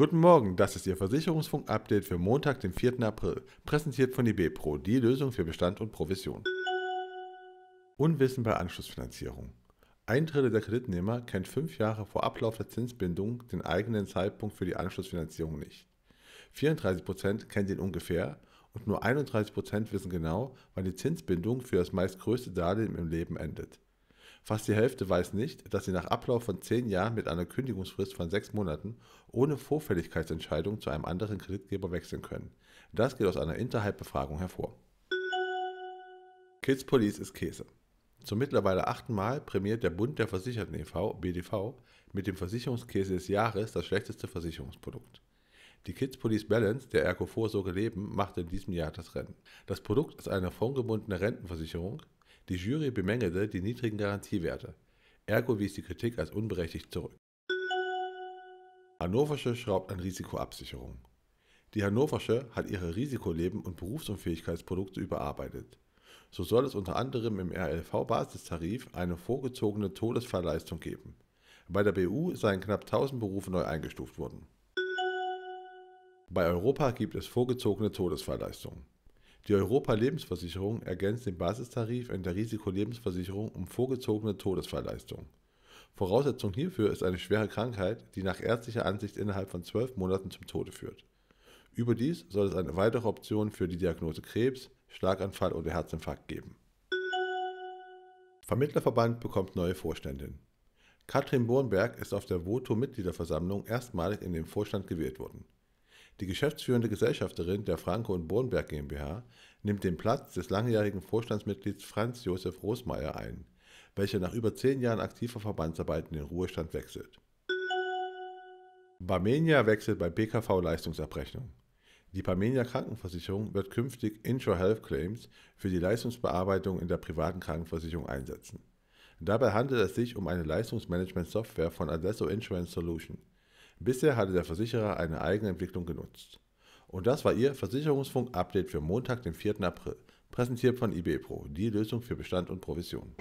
Guten Morgen, das ist Ihr Versicherungsfunk-Update für Montag, den 4. April, präsentiert von IB Pro, die Lösung für Bestand und Provision. Unwissen bei Anschlussfinanzierung. Ein Drittel der Kreditnehmer kennt fünf Jahre vor Ablauf der Zinsbindung den eigenen Zeitpunkt für die Anschlussfinanzierung nicht. 34% kennt ihn ungefähr und nur 31% wissen genau, wann die Zinsbindung für das meistgrößte Darlehen im Leben endet. Fast die Hälfte weiß nicht, dass sie nach Ablauf von zehn Jahren mit einer Kündigungsfrist von sechs Monaten ohne Vorfälligkeitsentscheidung zu einem anderen Kreditgeber wechseln können. Das geht aus einer Interhype-Befragung hervor. Kids Police ist Käse. Zum mittlerweile achten Mal prämiert der Bund der Versicherten e.V., BDV, mit dem Versicherungskäse des Jahres das schlechteste Versicherungsprodukt. Die Kids Police Balance der Ergo Vorsorge Leben machte in diesem Jahr das Rennen. Das Produkt ist eine fondgebundene Rentenversicherung, die Jury bemängelte die niedrigen Garantiewerte. Ergo wies die Kritik als unberechtigt zurück. Hannoversche schraubt an Risikoabsicherung. Die Hannoversche hat ihre Risikoleben und Berufsunfähigkeitsprodukte überarbeitet. So soll es unter anderem im RLV-Basistarif eine vorgezogene Todesfallleistung geben. Bei der BU seien knapp 1000 Berufe neu eingestuft worden. Bei Europa gibt es vorgezogene Todesfallleistungen. Die Europa-Lebensversicherung ergänzt den Basistarif in der Risikolebensversicherung um vorgezogene Todesfallleistungen. Voraussetzung hierfür ist eine schwere Krankheit, die nach ärztlicher Ansicht innerhalb von zwölf Monaten zum Tode führt. Überdies soll es eine weitere Option für die Diagnose Krebs, Schlaganfall oder Herzinfarkt geben. Vermittlerverband bekommt neue Vorständin. Katrin Bornberg ist auf der voto Mitgliederversammlung erstmalig in den Vorstand gewählt worden. Die geschäftsführende Gesellschafterin der Franke und Bornberg GmbH nimmt den Platz des langjährigen Vorstandsmitglieds Franz Josef Rosmeier ein, welcher nach über zehn Jahren aktiver Verbandsarbeit in den Ruhestand wechselt. Barmenia wechselt bei PKV Leistungsabrechnung. Die Parmenia Krankenversicherung wird künftig Insure Health Claims für die Leistungsbearbeitung in der privaten Krankenversicherung einsetzen. Dabei handelt es sich um eine Leistungsmanagement-Software von Adesso Insurance Solution, Bisher hatte der Versicherer eine eigene Entwicklung genutzt. Und das war Ihr Versicherungsfunk-Update für Montag, den 4. April, präsentiert von IB Pro, die Lösung für Bestand und Provision.